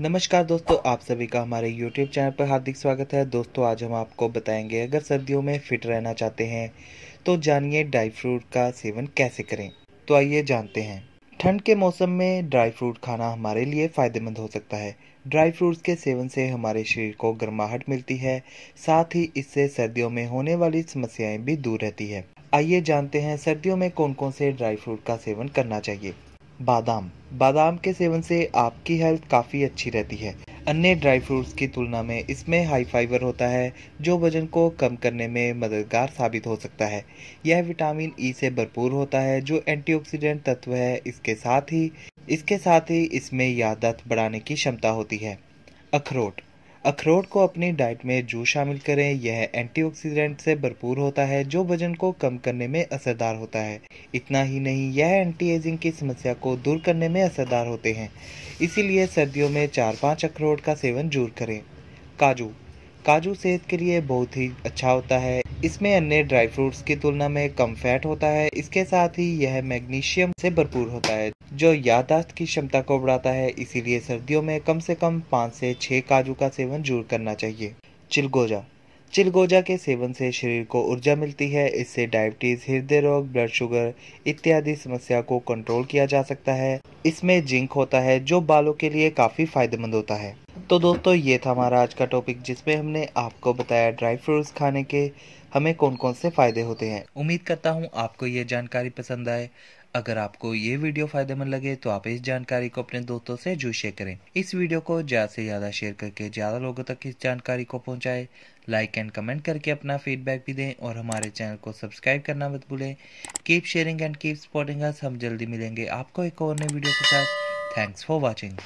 नमस्कार दोस्तों आप सभी का हमारे YouTube चैनल पर हार्दिक स्वागत है दोस्तों आज हम आपको बताएंगे अगर सर्दियों में फिट रहना चाहते हैं तो जानिए ड्राई फ्रूट का सेवन कैसे करें तो आइए जानते हैं ठंड के मौसम में ड्राई फ्रूट खाना हमारे लिए फ़ायदेमंद हो सकता है ड्राई फ्रूट्स के सेवन से हमारे शरीर को गर्माहट मिलती है साथ ही इससे सर्दियों में होने वाली समस्याएं भी दूर रहती है आइए जानते हैं सर्दियों में कौन कौन से ड्राई फ्रूट का सेवन करना चाहिए बादाम बादाम के सेवन से आपकी हेल्थ काफ़ी अच्छी रहती है अन्य ड्राई फ्रूट्स की तुलना में इसमें हाई फाइबर होता है जो वजन को कम करने में मददगार साबित हो सकता है यह विटामिन ई e से भरपूर होता है जो एंटीऑक्सीडेंट तत्व है इसके साथ ही इसके साथ ही इसमें यादत बढ़ाने की क्षमता होती है अखरोट अखरोट को अपनी डाइट में जूस शामिल करें यह एंटीऑक्सीडेंट से भरपूर होता है जो वजन को कम करने में असरदार होता है इतना ही नहीं यह एंटी एजिंग की समस्या को दूर करने में असरदार होते हैं इसीलिए सर्दियों में चार पाँच अखरोट का सेवन जरूर करें काजू काजू सेहत के लिए बहुत ही अच्छा होता है इसमें अन्य ड्राई फ्रूट्स की तुलना में कम फैट होता है इसके साथ ही यह मैग्नीशियम से भरपूर होता है जो याददाश्त की क्षमता को बढ़ाता है इसीलिए सर्दियों में कम से कम पाँच से छः काजू का सेवन जरूर करना चाहिए चिलगोजा चिलगोजा के सेवन से शरीर को ऊर्जा मिलती है इससे डायबिटीज़ हृदय रोग ब्लड शुगर इत्यादि समस्या को कंट्रोल किया जा सकता है इसमें जिंक होता है जो बालों के लिए काफ़ी फायदेमंद होता है तो दोस्तों ये था हमारा आज का टॉपिक जिसमें हमने आपको बताया ड्राई फ्रूट्स खाने के हमें कौन कौन से फ़ायदे होते हैं उम्मीद करता हूँ आपको ये जानकारी पसंद आए अगर आपको ये वीडियो फायदेमंद लगे तो आप इस जानकारी को अपने दोस्तों से जो शेयर करें इस वीडियो को ज़्यादा से ज़्यादा शेयर करके ज़्यादा लोगों तक इस जानकारी को पहुँचाएँ लाइक एंड कमेंट करके अपना फीडबैक भी दें और हमारे चैनल को सब्सक्राइब करना मत भूलें keep sharing and keep supporting हम जल्दी मिलेंगे आपको एक और नई वीडियो के साथ थैंक्स फॉर वॉचिंग